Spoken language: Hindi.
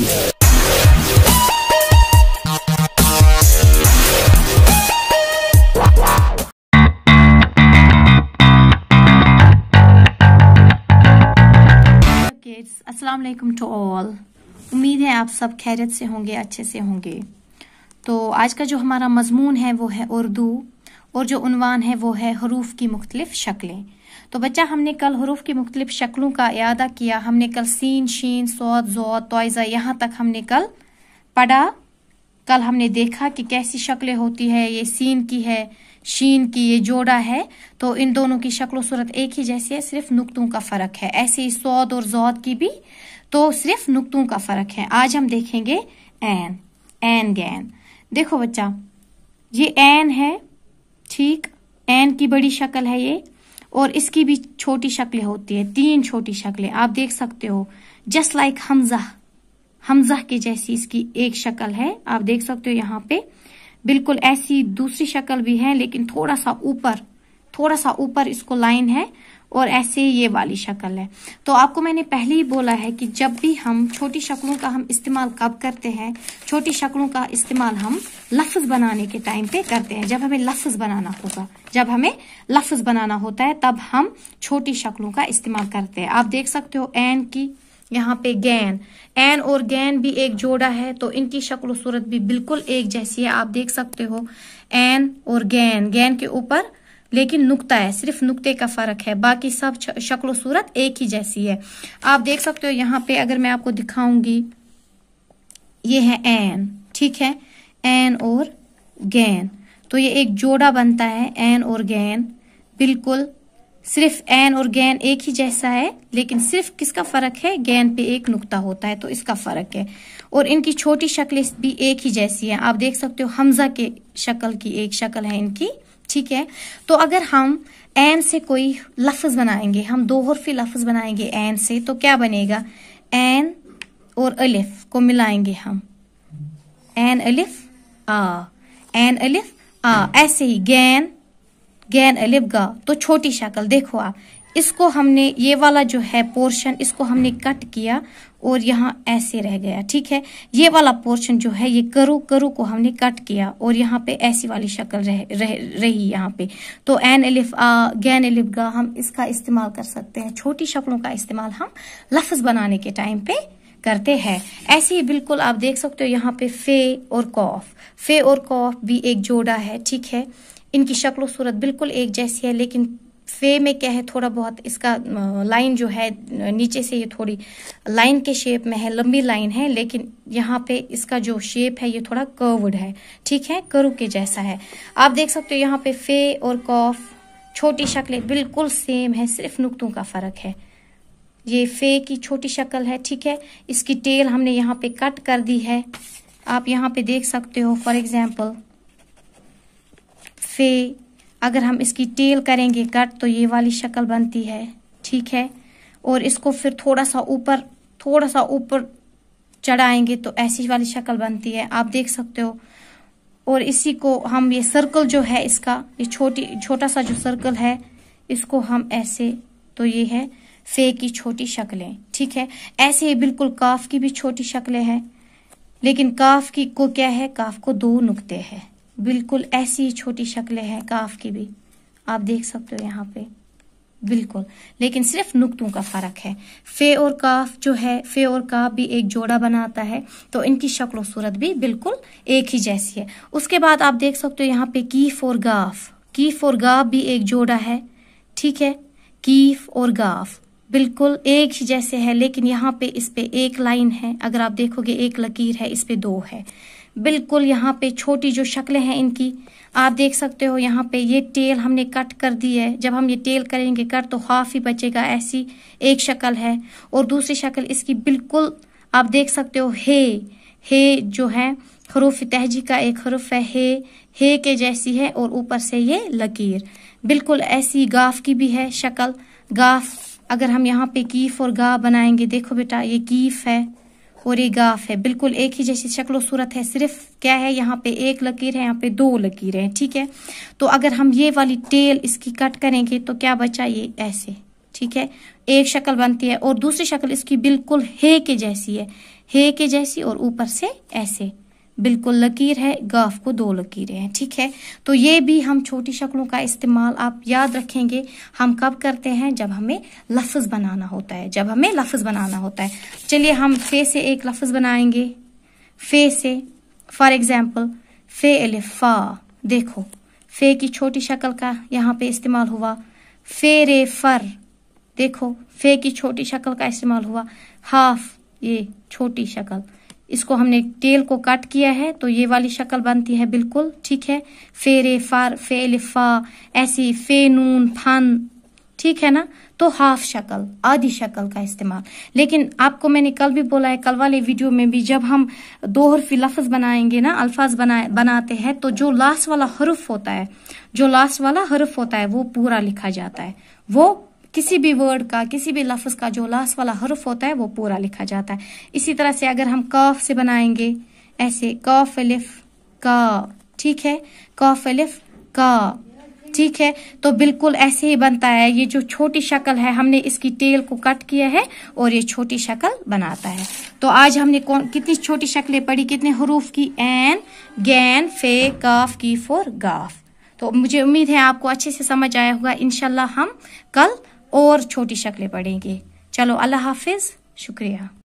असलकम टू ऑल उम्मीद है आप सब खैरियत से होंगे अच्छे से होंगे तो आज का जो हमारा मजमून है वो है उर्दू और जो उनवान है वो है हरूफ की मुख्तलिफ शक्लें तो बच्चा हमने कल हरूफ की मुख्तलिफ शक्लों का अदा किया हमने कल सीन शीन सौद जोत तोज़ा यहाँ तक हमने कल पढ़ा कल हमने देखा कि कैसी शक्लें होती है ये सीन की है शीन की ये जोड़ा है तो इन दोनों की शक्लो सूरत एक ही जैसी है सिर्फ नुकतों का फ़र्क है ऐसे ही सौद और जौद की भी तो सिर्फ नुकतों का फ़र्क है आज हम देखेंगे एन एन गैन देखो बच्चा ये एन है ठीक एन की बड़ी शक्ल है ये और इसकी भी छोटी शक्लें होती है तीन छोटी शक्लें आप देख सकते हो जस्ट लाइक हमजा हमजा के जैसी इसकी एक शक्ल है आप देख सकते हो यहाँ पे बिल्कुल ऐसी दूसरी शक्ल भी है लेकिन थोड़ा सा ऊपर थोड़ा सा ऊपर इसको लाइन है और ऐसे ये वाली शक्ल है तो आपको मैंने पहले ही बोला है कि जब भी हम छोटी शक्लों का हम इस्तेमाल कब करते हैं छोटी शक्लों का इस्तेमाल हम लफ्ज बनाने के टाइम पे करते हैं जब हमें लफ्ज बनाना होगा जब हमें लफ्ज बनाना होता है तब हम छोटी शक्लों का इस्तेमाल करते हैं आप देख सकते हो एन की यहाँ पे गैन एन और गैन भी एक जोड़ा है तो इनकी शक्ल सूरत भी बिल्कुल एक जैसी है आप देख सकते हो एन और गैन गैन के ऊपर लेकिन नुकता है सिर्फ नुकते का फर्क है बाकी सब शक्लो सूरत एक ही जैसी है आप देख सकते हो यहाँ पे अगर मैं आपको दिखाऊंगी ये है एन ठीक है एन और गैन तो ये एक जोड़ा बनता है एन और गैन बिल्कुल सिर्फ एन और गैन एक ही जैसा है लेकिन सिर्फ किसका फर्क है गैन पे एक नुकता होता है तो इसका फर्क है और इनकी छोटी शक्लें भी एक ही जैसी है आप देख सकते हो हमजा के शक्ल की एक शक्ल है इनकी ठीक है तो अगर हम एन से कोई लफ्ज बनाएंगे हम दो हरफी लफ्ज बनाएंगे एन से तो क्या बनेगा एन और अलिफ को मिलाएंगे हम एन अलिफ आ एन अलिफ आ ऐसे ही गैन गैन अलिफ गा तो छोटी शक्ल देखो आप इसको हमने ये वाला जो है पोर्शन इसको हमने कट किया और यहाँ ऐसे रह गया ठीक है ये वाला पोर्शन जो है ये करो करो को हमने कट किया और यहाँ पे ऐसी वाली शक्ल रह, रह, रही यहाँ पे तो एन एलिफ आ गैन एलिफ गा हम इसका इस्तेमाल कर सकते हैं छोटी शक्लों का इस्तेमाल हम लफ्ज बनाने के टाइम पे करते हैं ऐसे ही बिल्कुल आप देख सकते हो यहाँ पे फे और कॉफ फे और कॉफ भी एक जोड़ा है ठीक है इनकी शक्ल सूरत बिल्कुल एक जैसी है लेकिन फे में क्या है थोड़ा बहुत इसका लाइन जो है नीचे से ये थोड़ी लाइन के शेप में है लंबी लाइन है लेकिन यहाँ पे इसका जो शेप है ये थोड़ा कर्वड है ठीक है कर्व के जैसा है आप देख सकते हो यहाँ पे फे और कॉफ छोटी शक्लें बिल्कुल सेम है सिर्फ नुकतों का फर्क है ये फे की छोटी शक्ल है ठीक है इसकी टेल हमने यहाँ पे कट कर दी है आप यहाँ पे देख सकते हो फॉर एग्जाम्पल फे अगर हम इसकी टेल करेंगे कट तो ये वाली शक्ल बनती है ठीक है और इसको फिर थोड़ा सा ऊपर थोड़ा सा ऊपर चढ़ाएंगे तो ऐसी वाली शक्ल बनती है आप देख सकते हो और इसी को हम ये सर्कल जो है इसका ये छोटी छोटा सा जो सर्कल है इसको हम ऐसे तो ये है फे की छोटी शक्लें ठीक है ऐसे ही बिल्कुल काफ की भी छोटी शक्लें हैं लेकिन काफ की को क्या है काफ को दो नुकते हैं बिल्कुल ऐसी छोटी शक्लें हैं काफ की भी आप देख सकते हो यहाँ पे बिल्कुल लेकिन सिर्फ नुकतों का फर्क है फे और काफ जो है फे और काफ भी एक जोड़ा बनाता है तो इनकी शक्ल सूरत भी बिल्कुल एक ही जैसी है उसके बाद आप देख सकते हो यहाँ पे कीफ और गाफ कीफ और गाफ भी एक जोड़ा है ठीक है कीफ और गाफ बिल्कुल एक ही जैसे है लेकिन यहाँ पे इस पे एक लाइन है अगर आप देखोगे एक लकीर है इस पे दो है बिल्कुल यहाँ पे छोटी जो शक्लें हैं इनकी आप देख सकते हो यहाँ पे ये टेल हमने कट कर दी है जब हम ये टेल करेंगे कट कर तो हाफ ही बचेगा ऐसी एक शक्ल है और दूसरी शक्ल इसकी बिल्कुल आप देख सकते हो हे हे जो है हरूफ तहजी का एक हरूफ है हे हे के जैसी है और ऊपर से ये लकीर बिल्कुल ऐसी गाफ की भी है शक्ल गाफ अगर हम यहाँ पे कीफ और गा बनाएंगे देखो बेटा ये कीफ है होरेगाफ है बिल्कुल एक ही जैसी शक्ल सूरत है सिर्फ क्या है यहाँ पे एक लकीर है यहाँ पे दो लकीर है ठीक है तो अगर हम ये वाली टेल इसकी कट करेंगे तो क्या बचा ये ऐसे ठीक है एक शक्ल बनती है और दूसरी शक्ल इसकी बिल्कुल हे के जैसी है हे के जैसी और ऊपर से ऐसे बिल्कुल लकीर है गाफ को दो लकीरें हैं ठीक है तो ये भी हम छोटी शक्लों का इस्तेमाल आप याद रखेंगे हम कब करते हैं जब हमें लफ्ज़ बनाना होता है जब हमें लफ्ज़ बनाना होता है चलिए हम फे से एक लफ्ज़ बनाएंगे फे से फॉर एग्ज़ाम्पल फे अलिफा देखो फे की छोटी शक्ल का यहाँ पे इस्तेमाल हुआ फे रे फर देखो फे की छोटी शक्ल का इस्तेमाल हुआ हाफ ये छोटी शक्ल इसको हमने टेल को कट किया है तो ये वाली शक्ल बनती है बिल्कुल ठीक है फे रे फार फे लिफा ऐसी फे नून फन ठीक है ना तो हाफ शक्ल आधी शक्ल का इस्तेमाल लेकिन आपको मैंने कल भी बोला है कल वाले वीडियो में भी जब हम दो हरफी लफ्ज बनाएंगे ना अल्फाज बना बनाते हैं तो जो लास्ट वाला हरफ होता है जो लास्ट वाला हरफ होता है वो पूरा लिखा जाता है वो किसी भी वर्ड का किसी भी लफ्ज का जो लास्ट वाला हर्फ होता है वो पूरा लिखा जाता है इसी तरह से अगर हम काफ से बनाएंगे ऐसे काफ अलिफ का ठीक है काफ अलिफ का ठीक है तो बिल्कुल ऐसे ही बनता है ये जो छोटी शक्ल है हमने इसकी टेल को कट किया है और ये छोटी शक्ल बनाता है तो आज हमने कौन कितनी छोटी शक्लें पढ़ी कितने हरूफ की एन गैन फे काफ की फोर गाफ तो मुझे उम्मीद है आपको अच्छे से समझ आया होगा इनशाला हम कल और छोटी शक्लें पढ़ेंगे चलो अल्लाह हाफिज़ शुक्रिया